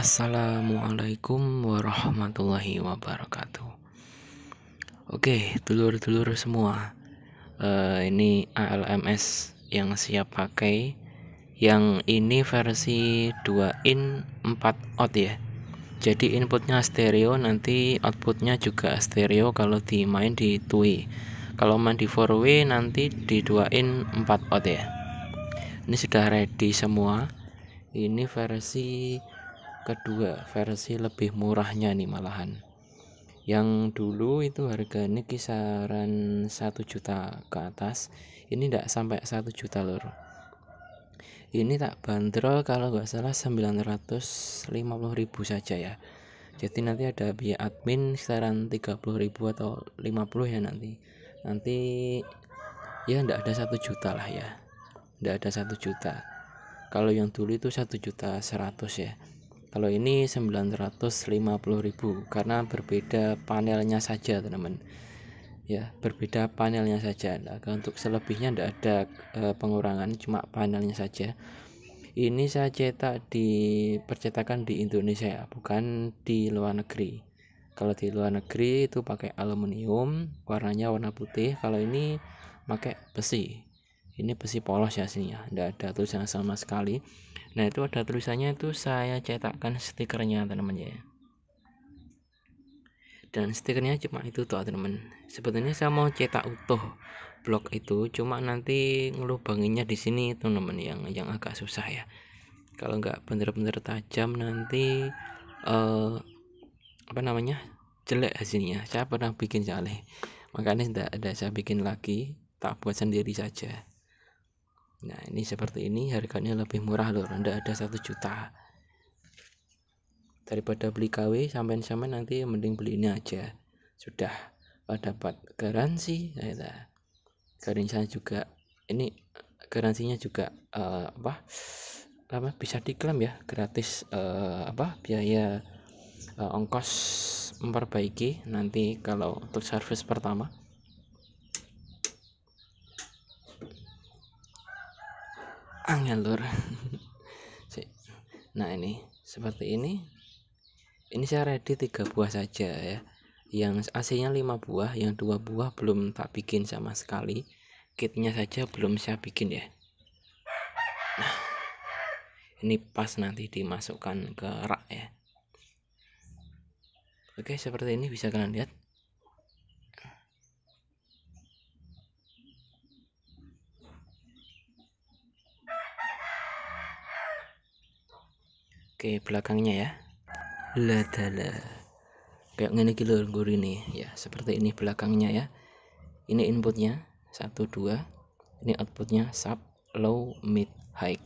Assalamualaikum warahmatullahi wabarakatuh. Oke, dulur-dulur semua, uh, ini ALMS yang siap pakai. Yang ini versi 2 in 4 out ya. Jadi inputnya stereo, nanti outputnya juga stereo kalau dimain di 2 Kalau main di 4W nanti di 2 in 4 out ya. Ini sudah ready semua. Ini versi kedua versi lebih murahnya nih malahan yang dulu itu harganya kisaran 1 juta ke atas ini tidak sampai 1 juta lor ini tak bandrol kalau nggak salah 950.000 saja ya jadi nanti ada biaya admin kisaran ribu atau 50 ya nanti nanti ya ndak ada satu juta lah ya ndak ada satu juta kalau yang dulu itu satu juta seratus ya kalau ini 950.000 karena berbeda panelnya saja teman-teman ya berbeda panelnya saja Nah, untuk selebihnya tidak ada e, pengurangan cuma panelnya saja ini saya cetak di percetakan di Indonesia ya bukan di luar negeri kalau di luar negeri itu pakai aluminium warnanya warna putih kalau ini pakai besi ini besi polos ya ya, tidak ada tulisan sama sekali nah itu ada tulisannya itu saya cetakkan stikernya teman-teman ya dan stikernya cuma itu tuh teman-teman sebetulnya saya mau cetak utuh blok itu cuma nanti ngelubanginnya di sini teman-teman yang yang agak susah ya kalau nggak bener-bener tajam nanti eh, apa namanya jelek hasilnya saya pernah bikin soalnya makanya tidak ada saya bikin lagi tak buat sendiri saja Nah ini seperti ini harganya lebih murah loh Anda ada satu juta Daripada beli KW sampai-sampai nanti mending beli ini aja Sudah dapat garansi ya, Garansinya juga Ini garansinya juga uh, apa apa bisa diklaim ya gratis uh, apa biaya uh, ongkos memperbaiki nanti kalau untuk service pertama Angin ah, lur nah ini seperti ini ini saya ready tiga buah saja ya yang aslinya lima buah, yang dua buah belum tak bikin sama sekali. Kitnya saja belum saya bikin ya. Nah, ini pas nanti dimasukkan ke rak ya. Oke, seperti ini bisa kalian lihat. oke belakangnya ya ladala kayak gini gila guru ini ya seperti ini belakangnya ya ini inputnya satu dua ini outputnya sub low mid high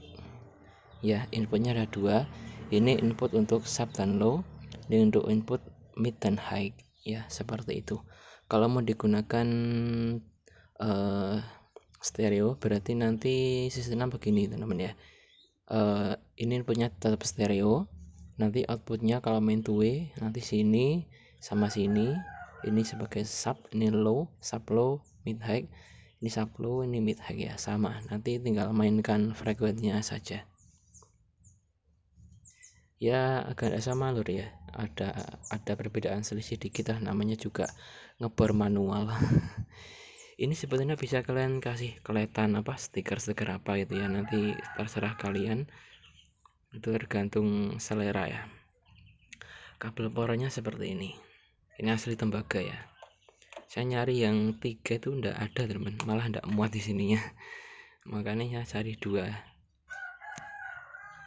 ya inputnya ada dua ini input untuk sub dan low ini untuk input mid dan high ya seperti itu kalau mau digunakan uh, stereo berarti nanti sistemnya begini teman-teman ya uh, ini punya tetap stereo nanti outputnya kalau main way nanti sini sama sini ini sebagai sub ini low sub low mid high ini sub low ini mid high ya sama nanti tinggal mainkan frekuensinya saja ya agak sama lur ya ada ada perbedaan selisih dikit lah namanya juga ngebor manual ini sebetulnya bisa kalian kasih kelihatan apa stiker-stiker apa gitu ya nanti terserah kalian itu tergantung selera ya kabel powernya seperti ini ini asli tembaga ya saya nyari yang tiga itu ndak ada teman malah ndak muat di sininya makanya saya cari dua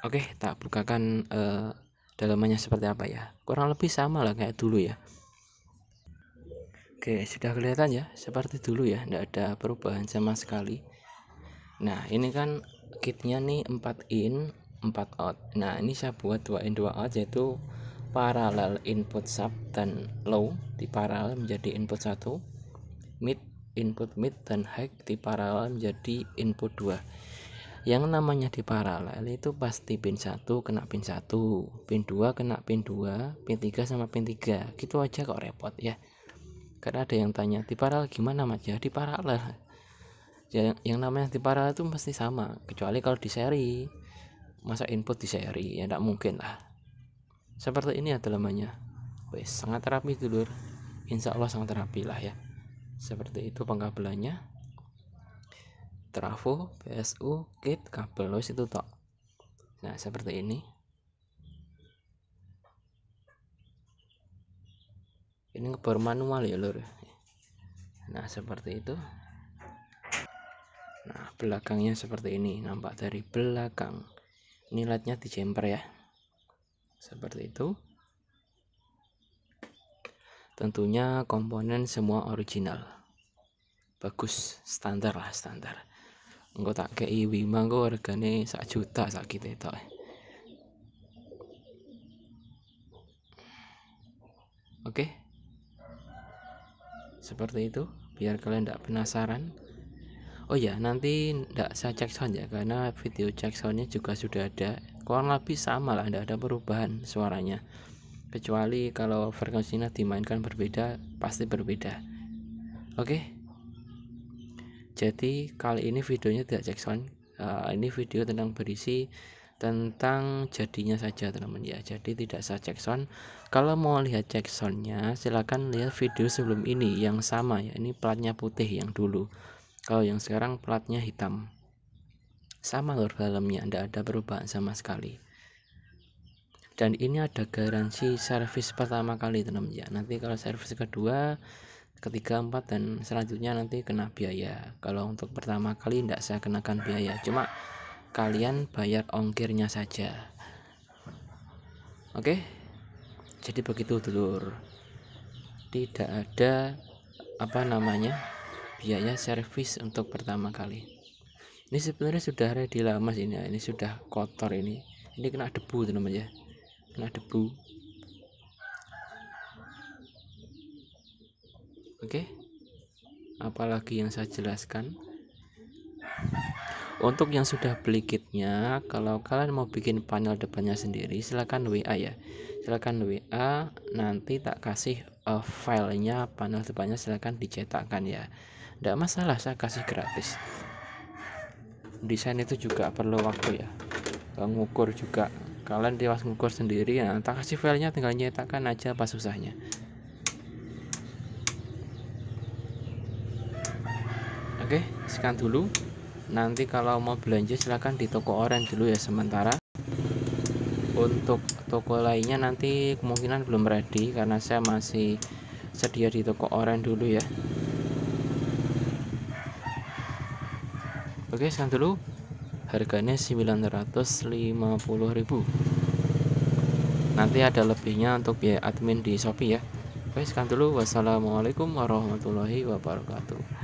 oke tak bukakan eh, dalamnya seperti apa ya kurang lebih sama lah kayak dulu ya Oke, sudah kelihatan ya, seperti dulu ya, tidak ada perubahan sama sekali. Nah, ini kan kitnya nih 4 in, 4 out. Nah, ini saya buat 2 in 2 out yaitu paralel input sub dan low di paralel menjadi input 1, mid input mid dan high di paralel menjadi input 2. Yang namanya di paralel itu pasti pin 1 kena pin 1, pin 2 kena pin 2, pin 3 sama pin 3. Gitu aja kok repot ya karena ada yang tanya di paralel gimana mas ya di paralel yang, yang namanya di paralel itu pasti sama kecuali kalau di seri masa input di seri ya tidak mungkin lah seperti ini ya dalamnya wes sangat terapi dulur insya Allah sangat terapi lah ya seperti itu pengkabelannya trafo PSU kit kabel wes itu tok nah seperti ini ini ngebor manual ya lur nah seperti itu nah belakangnya seperti ini nampak dari belakang ini lightnya di jumper ya seperti itu tentunya komponen semua original bagus standar lah standar enggak tak kei Wima gue organe sak juta sakit kita itu oke okay? seperti itu biar kalian tidak penasaran oh ya nanti tidak saya cek sound ya karena video cek soundnya juga sudah ada kurang lebih sama lah tidak ada perubahan suaranya kecuali kalau frekuensinya dimainkan berbeda pasti berbeda oke okay? jadi kali ini videonya tidak cek sound uh, ini video tentang berisi tentang jadinya saja teman-teman ya jadi tidak saya cek sound kalau mau lihat cek soundnya silahkan lihat video sebelum ini yang sama ya ini platnya putih yang dulu kalau yang sekarang platnya hitam sama lor dalamnya tidak ada perubahan sama sekali dan ini ada garansi servis pertama kali teman-teman ya nanti kalau servis kedua ketiga empat dan selanjutnya nanti kena biaya kalau untuk pertama kali tidak saya kenakan biaya cuma kalian bayar ongkirnya saja oke jadi begitu dulur tidak ada apa namanya biaya servis untuk pertama kali ini sebenarnya sudah ready lama sih ini, ini sudah kotor ini ini kena debu teman-teman ya kena debu oke okay? apalagi yang saya jelaskan untuk yang sudah beli kitnya kalau kalian mau bikin panel depannya sendiri silahkan WA ya silahkan WA nanti tak kasih uh, filenya panel depannya silahkan dicetakkan ya tidak masalah saya kasih gratis desain itu juga perlu waktu ya mengukur eh, juga kalian tewas ngukur sendiri ya tak kasih filenya tinggal nyetakkan aja pas susahnya oke sekian dulu nanti kalau mau belanja silahkan di toko orange dulu ya sementara untuk toko lainnya nanti kemungkinan belum ready karena saya masih sedia di toko orange dulu ya oke sekarang dulu harganya 950.000 nanti ada lebihnya untuk biaya admin di shopee ya oke sekarang dulu wassalamualaikum warahmatullahi wabarakatuh